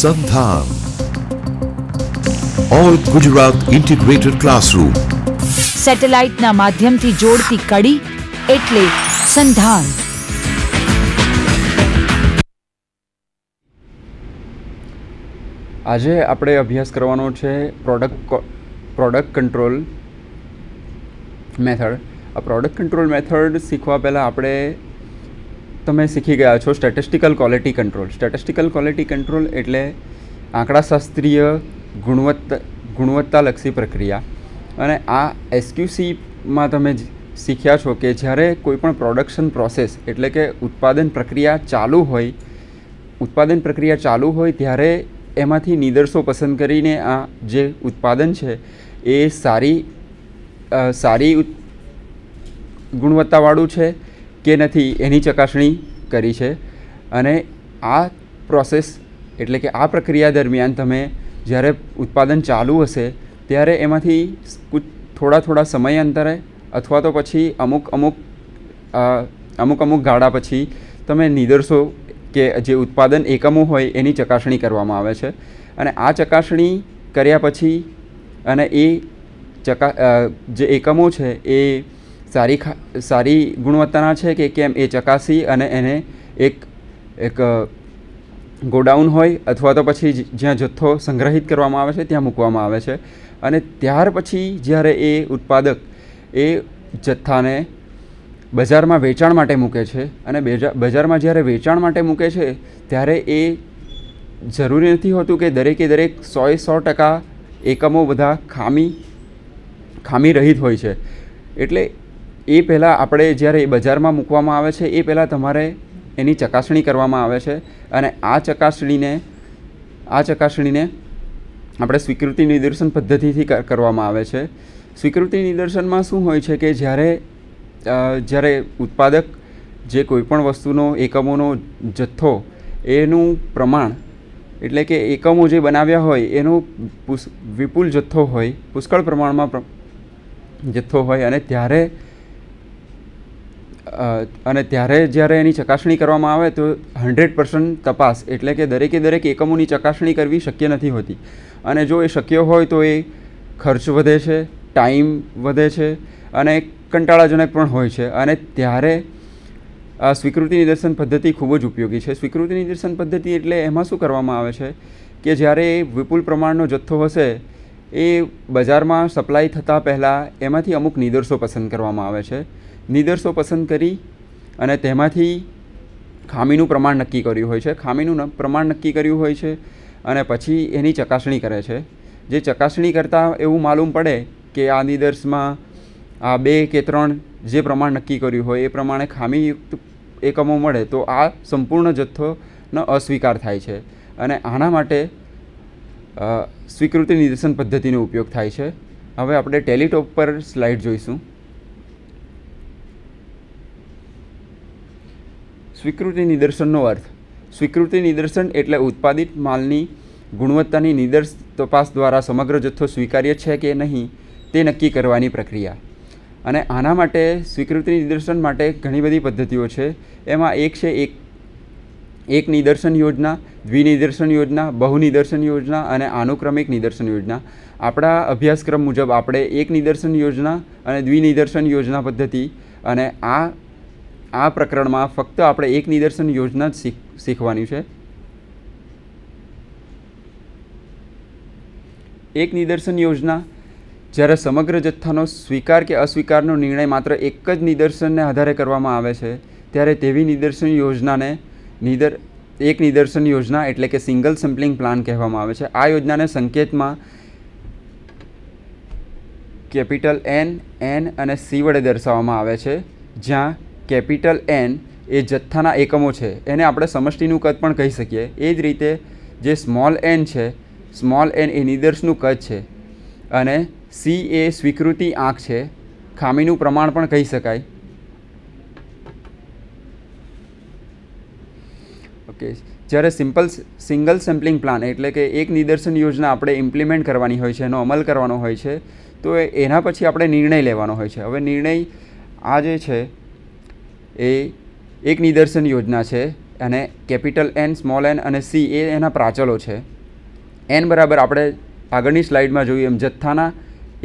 સંધાન all Gujarat integrated classroom સેટેલાઇટના માધ્યમથી જોડતી કડી એટલે સંધાન આજે આપણે અભ્યાસ કરવાનો છે પ્રોડક્ટ પ્રોડક્ટ કંટ્રોલ મેથડ આ પ્રોડક્ટ કંટ્રોલ મેથડ શીખવા પહેલાં આપણે તમે શીખી ગયા છો statistical quality control statistical quality control એટલે આંકડાશાસ્ત્રીય ગુણવત્તા ગુણવત્તાલક્ષી પ્રક્રિયા અને આ એસક્યુસીમાં તમે શીખ્યા છો કે જ્યારે કોઈપણ પ્રોડક્શન પ્રોસેસ એટલે કે ઉત્પાદન પ્રક્રિયા ચાલુ હોય ઉત્પાદન પ્રક્રિયા ચાલુ હોય ત્યારે એમાંથી નિદર્શો પસંદ કરીને આ જે ઉત્પાદન છે એ સારી સારી ગુણવત્તાવાળું છે કે નથી એની ચકાસણી કરી છે અને આ પ્રોસેસ એટલે કે આ પ્રક્રિયા દરમિયાન તમે જ્યારે ઉત્પાદન ચાલુ હશે ત્યારે એમાંથી થોડા થોડા સમય અંતરે અથવા તો પછી અમુક અમુક અમુક અમુક ગાળા પછી તમે નિદર્શો કે જે ઉત્પાદન એકમો હોય એની ચકાસણી કરવામાં આવે છે અને આ ચકાસણી કર્યા પછી અને એ ચકા જે એકમો છે એ સારી સારી ગુણવત્તાના છે કે કેમ એ ચકાસી અને એને એક એક ગોડાઉન હોય અથવા તો પછી જ્યાં જથ્થો સંગ્રહિત કરવામાં આવે છે ત્યાં મૂકવામાં આવે છે અને ત્યાર પછી જ્યારે એ ઉત્પાદક એ જથ્થાને બજારમાં વેચાણ માટે મૂકે છે અને બજારમાં જ્યારે વેચાણ માટે મૂકે છે ત્યારે એ જરૂરી નથી હોતું કે દરેકે દરેક સોએ સો ટકા એકમો બધા ખામી ખામી રહિત હોય છે એટલે એ પહેલાં આપણે જ્યારે એ બજારમાં મૂકવામાં આવે છે એ પહેલાં તમારે એની ચકાસણી કરવામાં આવે છે અને આ ચકાસણીને આ ચકાસણીને આપણે સ્વીકૃતિ નિદર્શન પદ્ધતિથી કરવામાં આવે છે સ્વીકૃતિ નિદર્શનમાં શું હોય છે કે જ્યારે જ્યારે ઉત્પાદક જે કોઈપણ વસ્તુનો એકમોનો જથ્થો એનું પ્રમાણ એટલે કે એકમો જે બનાવ્યા હોય એનો પુષ વિપુલ જથ્થો હોય પુષ્કળ પ્રમાણમાં જથ્થો હોય અને ત્યારે અને ત્યારે જ્યારે એની ચકાસણી કરવામાં આવે તો હંડ્રેડ પર્સન્ટ તપાસ એટલે કે દરેકે દરેક એકમોની ચકાસણી કરવી શક્ય નથી હોતી અને જો એ શક્ય હોય તો એ ખર્ચ વધે છે ટાઈમ વધે છે અને કંટાળાજનક પણ હોય છે અને ત્યારે આ સ્વીકૃતિ નિદર્શન પદ્ધતિ ખૂબ જ ઉપયોગી છે સ્વીકૃતિ નિદર્શન પદ્ધતિ એટલે એમાં શું કરવામાં આવે છે કે જ્યારે વિપુલ પ્રમાણનો જથ્થો હશે એ બજારમાં સપ્લાય થતાં પહેલાં એમાંથી અમુક નિદર્શો પસંદ કરવામાં આવે છે નિદર્શો પસંદ કરી અને તેમાંથી ખામીનું પ્રમાણ નક્કી કર્યું હોય છે ખામીનું પ્રમાણ નક્કી કર્યું હોય છે અને પછી એની ચકાસણી કરે છે જે ચકાસણી કરતાં એવું માલુમ પડે કે આ નિદર્શમાં આ બે કે ત્રણ જે પ્રમાણ નક્કી કર્યું હોય એ પ્રમાણે ખામીયુક્ત એકમો મળે તો આ સંપૂર્ણ જથ્થોનો અસ્વીકાર થાય છે અને આના માટે સ્વીકૃતિ નિદર્શન પદ્ધતિનો ઉપયોગ થાય છે હવે આપણે ટેલિટોપ પર સ્લાઇડ જોઈશું સ્વીકૃતિ નિદર્શનનો અર્થ સ્વીકૃતિ નિદર્શન એટલે ઉત્પાદિત માલની ગુણવત્તાની નિદર્શ તપાસ દ્વારા સમગ્ર જથ્થો સ્વીકાર્ય છે કે નહીં તે નક્કી કરવાની પ્રક્રિયા અને આના માટે સ્વીકૃતિ નિદર્શન માટે ઘણી બધી પદ્ધતિઓ છે એમાં એક છે એક એક નિદર્શન યોજના દ્વિનિદર્શન યોજના બહુનિદર્શન યોજના અને આનુક્રમિક નિદર્શન યોજના આપણા અભ્યાસક્રમ મુજબ આપણે એક નિદર્શન યોજના અને દ્વિનિદર્શન યોજના પદ્ધતિ અને આ આ પ્રકરણમાં ફક્ત આપણે એક નિદર્શન યોજના જ શીખવાની છે એક નિદર્શન યોજના જ્યારે સમગ્ર જથ્થાનો સ્વીકાર કે અસ્વીકારનો નિર્ણય માત્ર એક જ નિદર્શનને આધારે કરવામાં આવે છે ત્યારે તેવી નિદર્શન યોજનાને નિદર એક નિદર્શન યોજના એટલે કે સિંગલ સેમ્પલિંગ પ્લાન કહેવામાં આવે છે આ યોજનાને સંકેતમાં કેપિટલ એન એન અને સી વડે દર્શાવવામાં આવે છે જ્યાં કેપિટલ એન એ જથ્થાના એકમો છે એને આપણે સમષ્ટિનું કદ પણ કહી શકીએ એ જ રીતે જે સ્મોલ એન છે સ્મોલ એન એ નિદર્શનું કદ છે અને સી એ સ્વીકૃતિ આંક છે ખામીનું પ્રમાણ પણ કહી શકાય ઓકે જ્યારે સિમ્પલ સિંગલ સેમ્પલિંગ પ્લાન એટલે કે એક નિદર્શન યોજના આપણે ઇમ્પ્લિમેન્ટ કરવાની હોય છે એનો અમલ કરવાનો હોય છે તો એના પછી આપણે નિર્ણય લેવાનો હોય છે હવે નિર્ણય આ જે છે એ એક નિદર્શન યોજના છે અને કેપિટલ એન સ્મોલ એન અને સી એ એના પ્રાચલો છે એન બરાબર આપણે આગળની સ્લાઇડમાં જોયું એમ જથ્થાના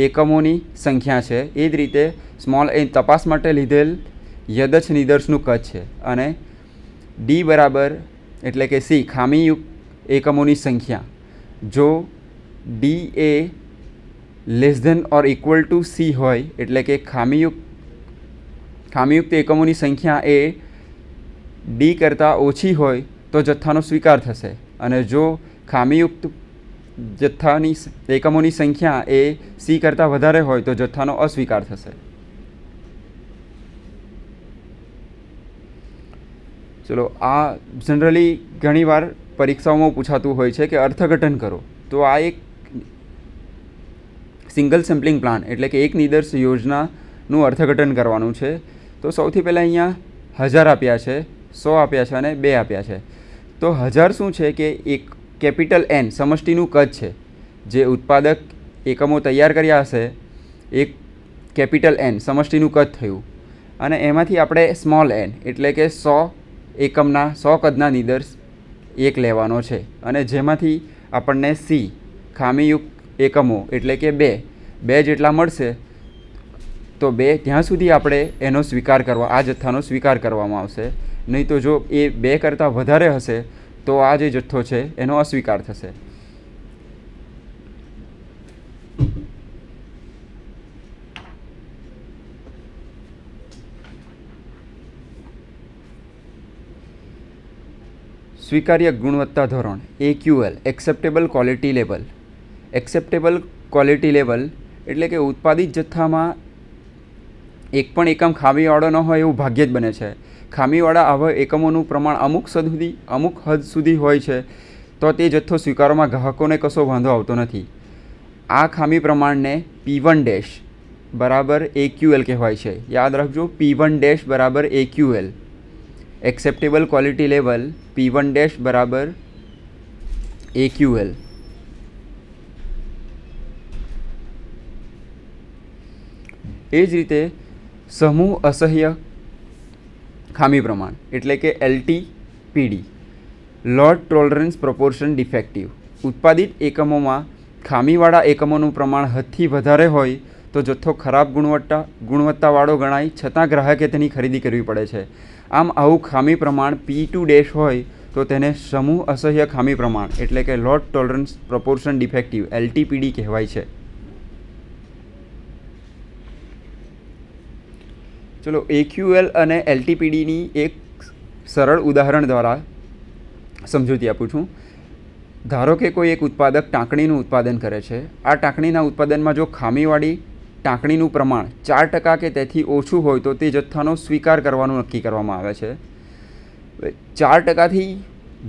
એકમોની સંખ્યા છે એ જ રીતે સ્મોલ એન તપાસ માટે લીધેલ યદચ નિદર્શનું કદ છે અને ડી બરાબર એટલે કે સી ખામીયુક્ત એકમોની સંખ્યા જો ડી એ less than or equal to C હોય એટલે કે ખામીયુક્ત ખામીયુક્ત એકમોની સંખ્યા એ ડી કરતાં ઓછી હોય તો જથ્થાનો સ્વીકાર થશે અને જો ખામીયુક્ત જથ્થાની એકમોની સંખ્યા એ સી કરતાં વધારે હોય તો જથ્થાનો અસ્વીકાર થશે ચલો આ જનરલી ઘણીવાર પરીક્ષાઓમાં પૂછાતું હોય છે કે અર્થઘટન કરો તો આ એક સિંગલ સેમ્પલિંગ પ્લાન એટલે કે એક નિદર્શ યોજનાનું અર્થઘટન કરવાનું છે તો સૌથી પહેલાં અહીંયા હજાર આપ્યા છે સો આપ્યા છે અને બે આપ્યા છે તો હજાર શું છે કે એક કેપિટલ એન સમષ્ટિનું કદ છે જે ઉત્પાદક એકમો તૈયાર કર્યા હશે એક કેપિટલ એન સમષ્ટિનું કદ થયું અને એમાંથી આપણે સ્મોલ એન એટલે કે સો એકમના સો કદના નિદર્શ એક લેવાનો છે અને જેમાંથી આપણને સી ખામીયુક્ત એકમો એટલે કે બે બે જેટલા મળશે તો બે ત્યાં સુધી આપણે એનો સ્વીકાર કરવા આ જથ્થાનો સ્વીકાર કરવામાં આવશે નહીં તો જો એ બે કરતાં વધારે હશે તો આ જે જથ્થો છે એનો અસ્વીકાર થશે સ્વીકાર્ય ગુણવત્તા ધોરણ AQL acceptable quality level acceptable quality level એટલે કે ઉત્પાદિત જથ્થામાં એક પણ એકમ ખામીવાળો ન હોય એવું ભાગ્ય જ બને છે ખામીવાળા આવા એકમોનું પ્રમાણ અમુક સદ સુધી અમુક હદ સુધી હોય છે તો તે જથ્થો સ્વીકારવામાં ગ્રાહકોને કશો વાંધો આવતો નથી આ ખામી પ્રમાણને પી વન ડેશ બરાબર એ એક્યુએલ કહેવાય છે યાદ રાખજો પી વન ડેશ બરાબર એ AQL acceptable quality level P one dash બરાબર એ એક્યુએલ એ જ રીતે સમૂહ અસહ્ય ખામી પ્રમાણ એટલે કે LTPD lot tolerance proportion defective ઉત્પાદિત એકમોમાં ખામીવાળા એકમોનું પ્રમાણ હદથી વધારે હોય તો જથ્થો ખરાબ ગુણવત્તા ગુણવત્તાવાળો ગણાય છતાં ગ્રાહકે તેની ખરીદી કરવી પડે છે આમ આવું ખામી પ્રમાણ પી ટુ ડેશ હોય તો તેને સમૂહ અસહ્ય ખામી પ્રમાણ એટલે કે lot tolerance proportion defective LTPD કહેવાય છે ચલો એક્યુએલ અને એલટીપીડીની એક સરળ ઉદાહરણ દ્વારા સમજૂતી આપું છું ધારો કે કોઈ એક ઉત્પાદક ટાંકણીનું ઉત્પાદન કરે છે આ ટાંકણીના ઉત્પાદનમાં જો ખામીવાળી ટાંકણીનું પ્રમાણ ચાર ટકા કે તેથી ઓછું હોય તો તે જથ્થાનો સ્વીકાર કરવાનું નક્કી કરવામાં આવે છે ચાર ટકાથી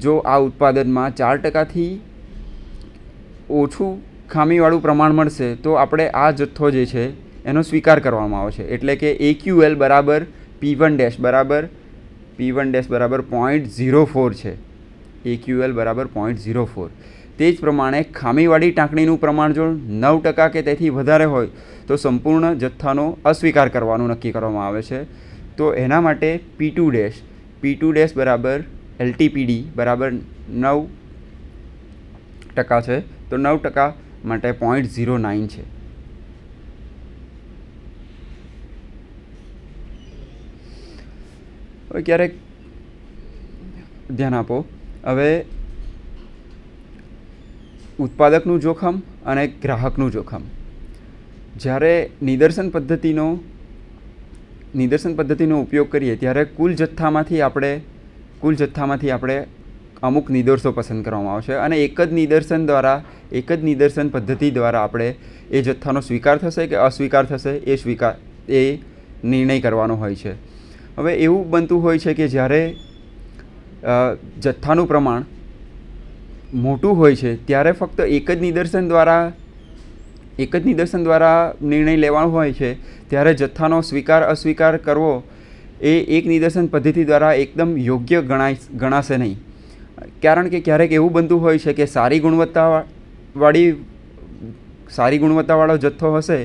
જો આ ઉત્પાદનમાં ચાર ટકાથી ઓછું ખામીવાળું પ્રમાણ મળશે તો આપણે આ જથ્થો જે છે એનો સ્વીકાર કરવામાં આવે છે એટલે કે એ એક્યુએલ બરાબર પી વન ડેશ બરાબર પી વન ડેશ બરાબર પોઈન્ટ ઝીરો ફોર છે એ ક્યુ એલ બરાબર પોઈન્ટ ઝીરો ફોર તે જ પ્રમાણે ખામીવાળી ટાંકણીનું પ્રમાણ જો નવ ટકા કે તેથી વધારે હોય તો સંપૂર્ણ જથ્થાનો અસ્વીકાર કરવાનું નક્કી કરવામાં આવે છે તો એના માટે P two dash P two dash બરાબર એલટીપીડી બરાબર નવ ટકા છે તો નવ ટકા માટે પોઈન્ટ ઝીરો નાઇન છે હવે ક્યારેક ધ્યાન આપો હવે ઉત્પાદકનું જોખમ અને ગ્રાહકનું જોખમ જ્યારે નિદર્શન પદ્ધતિનો નિદર્શન પદ્ધતિનો ઉપયોગ કરીએ ત્યારે કુલ જથ્થામાંથી આપણે કુલ જથ્થામાંથી આપણે અમુક નિદર્શો પસંદ કરવામાં આવશે અને એક જ નિદર્શન દ્વારા એક જ નિદર્શન પદ્ધતિ દ્વારા આપણે એ જથ્થાનો સ્વીકાર થશે કે અસ્વીકાર થશે એ સ્વીકાર એ નિર્ણય કરવાનો હોય છે હવે એવું બનતું હોય છે કે જ્યારે જથ્થાનું પ્રમાણ મોટું હોય છે ત્યારે ફક્ત એક જ નિદર્શન દ્વારા એક જ નિદર્શન દ્વારા નિર્ણય લેવાનો હોય છે ત્યારે જથ્થાનો સ્વીકાર અસ્વીકાર કરવો એ એક નિદર્શન પદ્ધતિ દ્વારા એકદમ યોગ્ય ગણાય ગણાશે નહીં કારણ કે ક્યારેક એવું બનતું હોય છે કે સારી ગુણવત્તાવાળી સારી ગુણવત્તાવાળો જથ્થો હશે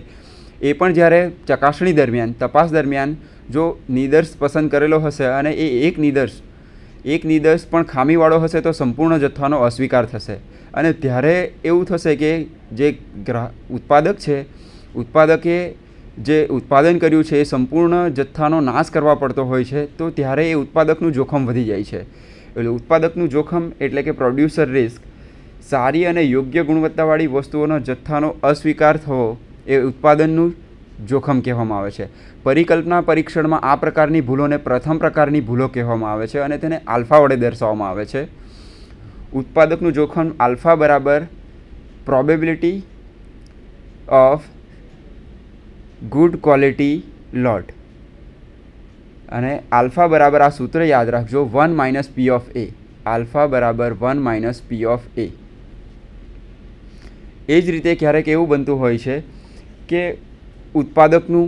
એ પણ જ્યારે ચકાસણી દરમિયાન તપાસ દરમિયાન જો નિદર્શ પસંદ કરેલો હશે અને એ એક નિદર્શ એક નિદર્શ પણ ખામીવાળો હશે તો સંપૂર્ણ જથ્થાનો અસ્વીકાર થશે અને ત્યારે એવું થશે કે જે ગ્રાહ ઉત્પાદક છે ઉત્પાદકે જે ઉત્પાદન કર્યું છે એ સંપૂર્ણ જથ્થાનો નાશ કરવા પડતો હોય છે તો ત્યારે એ ઉત્પાદકનું જોખમ વધી જાય છે એટલે ઉત્પાદકનું જોખમ એટલે કે પ્રોડ્યુસર રિસ્ક સારી અને યોગ્ય ગુણવત્તાવાળી વસ્તુઓનો જથ્થાનો અસ્વીકાર થવો એ ઉત્પાદનનું જોખમ કહેવામાં આવે છે પરિકલ્પના પરીક્ષણમાં આ પ્રકારની ભૂલોને પ્રથમ પ્રકારની ભૂલો કહેવામાં આવે છે અને તેને આલ્ફા વડે દર્શાવવામાં આવે છે ઉત્પાદકનું જોખમ આલ્ફા બરાબર probability of good quality lot અને આલ્ફા બરાબર આ સૂત્ર યાદ રાખજો one minus P of A alpha બરાબર one minus P of A એ જ રીતે ક્યારેક એવું બનતું હોય છે કે ઉત્પાદકનું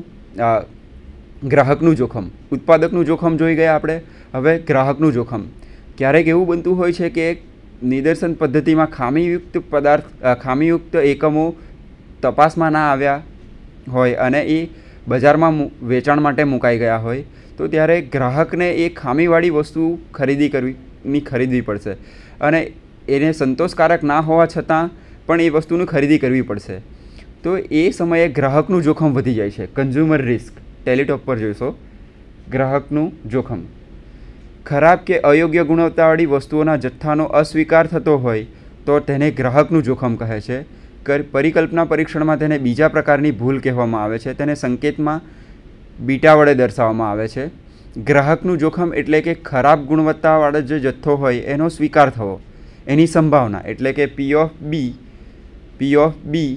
ગ્રાહકનું જોખમ ઉત્પાદકનું જોખમ જોઈ ગયા આપણે હવે ગ્રાહકનું જોખમ ક્યારેક એવું બનતું હોય છે કે નિદર્શન પદ્ધતિમાં ખામીયુક્ત પદાર્થ ખામીયુક્ત એકમો તપાસમાં ના આવ્યા હોય અને એ બજારમાં વેચાણ માટે મુકાઈ ગયા હોય તો ત્યારે ગ્રાહકને એ ખામીવાળી વસ્તુ ખરીદી કરવીની ખરીદવી પડશે અને એને સંતોષકારક ના હોવા છતાં પણ એ વસ્તુની ખરીદી કરવી પડશે તો એ સમયે ગ્રાહકનું જોખમ વધી જાય છે કન્ઝ્યુમર રિસ્ક ટેલિટોપ પર જોઈશો ગ્રાહકનું જોખમ ખરાબ કે અયોગ્ય ગુણવત્તાવાળી વસ્તુઓના જથ્થાનો અસ્વીકાર થતો હોય તો તેને ગ્રાહકનું જોખમ કહે છે પરિકલ્પના પરીક્ષણમાં તેને બીજા પ્રકારની ભૂલ કહેવામાં આવે છે તેને સંકેતમાં બીટા વડે દર્શાવવામાં આવે છે ગ્રાહકનું જોખમ એટલે કે ખરાબ ગુણવત્તાવાળો જે જથ્થો હોય એનો સ્વીકાર થવો એની સંભાવના એટલે કે P of B P of બી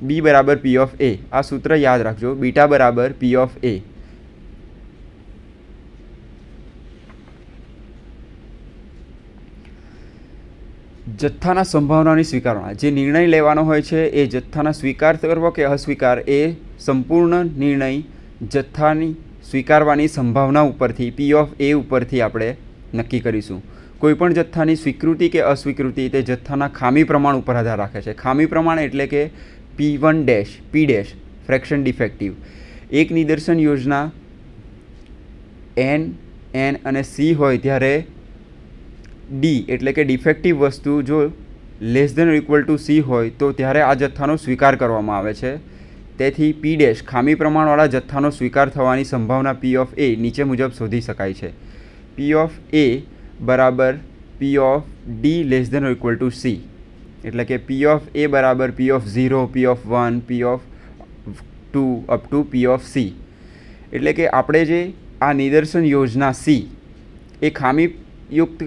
બી બરાબર પી ઓફ એ આ સૂત્ર યાદ રાખજો બીટા બરાબર પી ઓફ એ જથ્થાના સંભાવનાની સ્વીકારણા જે નિર્ણય લેવાનો હોય છે એ જથ્થાના સ્વીકાર કરવો કે અસ્વીકાર એ સંપૂર્ણ નિર્ણય જથ્થાની સ્વીકારવાની સંભાવના ઉપરથી પી ઓફ એ ઉપરથી આપણે નક્કી કરીશું કોઈપણ જથ્થાની સ્વીકૃતિ કે અસ્વીકૃતિ તે જથ્થાના ખામી પ્રમાણ ઉપર આધાર રાખે છે ખામી પ્રમાણ એટલે કે P one dash P dash fraction defective એક નિદર્શન યોજના એન એન અને સી હોય ત્યારે ડી એટલે કે ડિફેક્ટિવ વસ્તુ જો less than equal to C હોય તો ત્યારે આ જથ્થાનો સ્વીકાર કરવામાં આવે છે તેથી પી ડેશ ખામી પ્રમાણવાળા જથ્થાનો સ્વીકાર થવાની સંભાવના પી ઓફ એ નીચે મુજબ શોધી શકાય છે પી ઓફ એ બરાબર P of D less than equal to C એટલે કે પી ઓફ એ બરાબર P of zero P of one P of two up to P of C એટલે કે આપણે જે આ નિદર્શન યોજના સી એ ખામીયુક્ત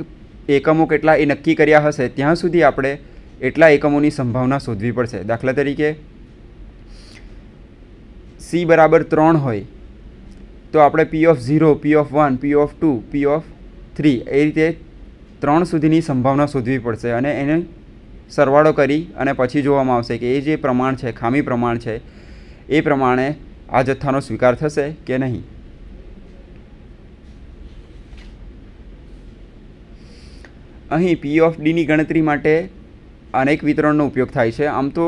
એકમો કેટલા એ નક્કી કર્યા હશે ત્યાં સુધી આપણે એટલા એકમોની સંભાવના શોધવી પડશે દાખલા તરીકે સી બરાબર ત્રણ હોય તો આપણે P of zero P of one P of two P of three એ રીતે ત્રણ સુધીની સંભાવના શોધવી પડશે અને એને સરવાળો કરી અને પછી જોવામાં આવશે કે એ જે પ્રમાણ છે ખામી પ્રમાણ છે એ પ્રમાણે આ જથ્થાનો સ્વીકાર થશે કે નહીં અહીં પી ઓફ ડીની ગણતરી માટે અનેક વિતરણનો ઉપયોગ થાય છે આમ તો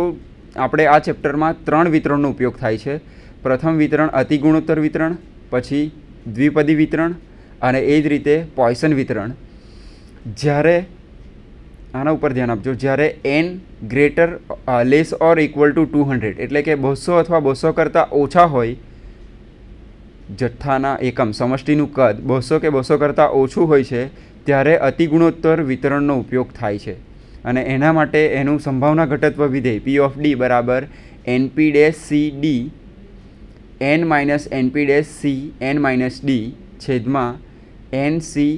આપણે આ ચેપ્ટરમાં ત્રણ વિતરણનો ઉપયોગ થાય છે પ્રથમ વિતરણ અતિ ગુણોત્તર વિતરણ પછી દ્વિપદી વિતરણ અને એ જ રીતે પોઈસન વિતરણ જ્યારે આના ઉપર ધ્યાન આપજો જ્યારે N greater less or equal to two hundred એટલે કે બસો અથવા બસો કરતાં ઓછા હોય જથ્થાના એકમ સમષ્ટિનું કદ બસો કે બસો કરતાં ઓછું હોય છે ત્યારે અતિગુણોત્તર વિતરણનો ઉપયોગ થાય છે અને એના માટે એનું સંભાવના ઘટત્વ વિધેય પી ઓફ ડી બરાબર NP dash C D N minus NP dash C N minus D છેદમાં N C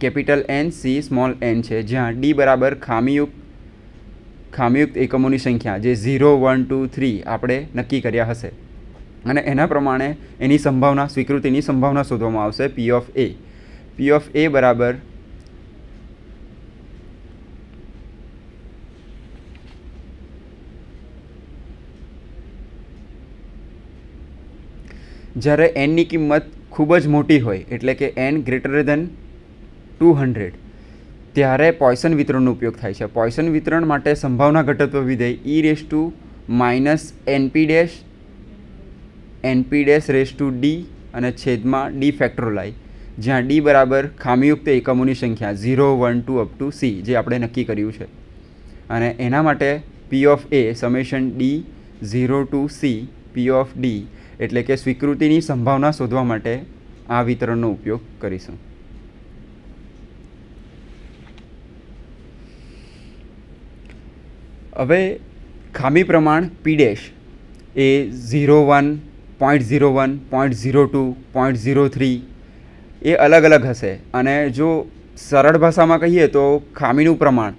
capital N C small N છે જ્યાં ડી બરાબર ખામીયુક્ત ખામીયુક્ત એકમોની સંખ્યા જે ઝીરો વન ટુ થ્રી આપણે નક્કી કર્યા હશે અને એના પ્રમાણે એની સંભાવના સ્વીકૃતિની સંભાવના શોધવામાં આવશે પી of A P of A બરાબર જ્યારે એનની કિંમત ખૂબ જ મોટી હોય એટલે કે N greater than two hundred ત્યારે પોઈસન વિતરણનો ઉપયોગ થાય છે પોઈસન વિતરણ માટે સંભાવના ઘટત્વ વિધેય E raise to minus NP dash NP dash raise to D અને છેદમાં ડી ફેક્ટરોલાઈ જ્યાં ડી બરાબર ખામીયુક્ત એકમોની સંખ્યા zero one two up to C જે આપણે નક્કી કર્યું છે અને એના માટે P of A summation D zero to C P of D એટલે કે સ્વીકૃતિની સંભાવના શોધવા માટે આ વિતરણનો ઉપયોગ કરીશું હવે ખામી પ્રમાણ પી ડેશ એ zero one point zero one point zero two point zero three એ અલગ અલગ હશે અને જો સરળ ભાષામાં કહીએ તો ખામીનું પ્રમાણ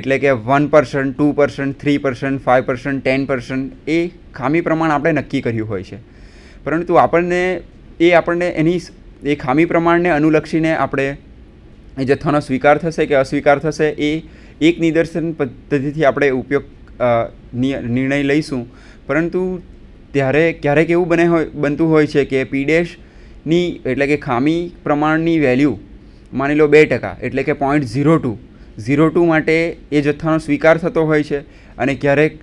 એટલે કે one percent two percent three percent five percent ten percent એ ખામી પ્રમાણ આપણે નક્કી કર્યું હોય છે પરંતુ આપણને એ આપણને એની એ ખામી પ્રમાણને અનુલક્ષીને આપણે એ જથ્થાનો સ્વીકાર થશે કે અસ્વીકાર થશે એ એક નિદર્શન પદ્ધતિથી આપણે ઉપયોગ નિર્ણય લઈશું પરંતુ ત્યારે ક્યારેક એવું બને હોય બનતું હોય છે કે પી ડેશની એટલે કે ખામી પ્રમાણની વેલ્યુ માની લો બે ટકા એટલે કે point zero two zero two માટે એ જથ્થાનો સ્વીકાર થતો હોય છે અને ક્યારેક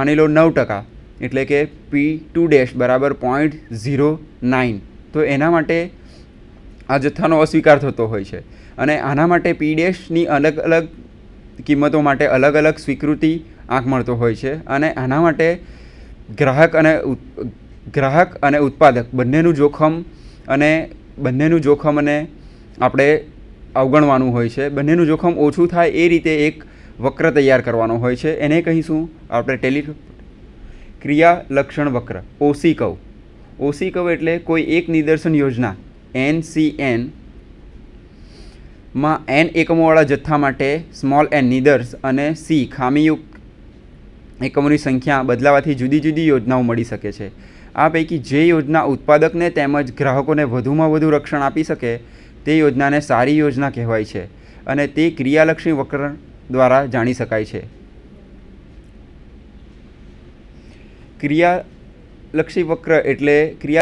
માની લો નવ ટકા એટલે કે પી ટુ ડેશ બરાબર પોઈન્ટ ઝીરો નાઇન તો એના માટે આ જથ્થાનો અસ્વીકાર થતો હોય છે અને આના માટે પી ડેશની અલગ અલગ કિંમતો માટે અલગ અલગ સ્વીકૃતિ આંક મળતો હોય છે અને આના માટે ગ્રાહક અને ગ્રાહક અને ઉત્પાદક બંનેનું જોખમ અને બંનેનું જોખમ અને આપણે અવગણવાનું હોય છે બંનેનું જોખમ ઓછું થાય એ રીતે એક વક્ર તૈયાર કરવાનો હોય છે એને કહીશું આપણે ટેલિ ક્રિયા લક્ષણ વક્ર ઓસી કવ ઓસી કવ એટલે કોઈ એક નિદર્શન યોજના એન સી એન માં એન એકમોવાળા જથ્થા માટે સ્મોલ એન નિદર્શ અને સી ખામીયુક્ત એકમોની સંખ્યા બદલાવાથી જુદી જુદી યોજનાઓ મળી શકે છે આ પૈકી જે યોજના ઉત્પાદકને તેમજ ગ્રાહકોને વધુમાં વધુ રક્ષણ આપી શકે તે યોજનાને સારી યોજના કહેવાય છે અને તે ક્રિયાલક્ષી વક્રણ દ્વારા જાણી શકાય છે ક્રિયાલક્ષી વક્ર એટલે ક્રિયા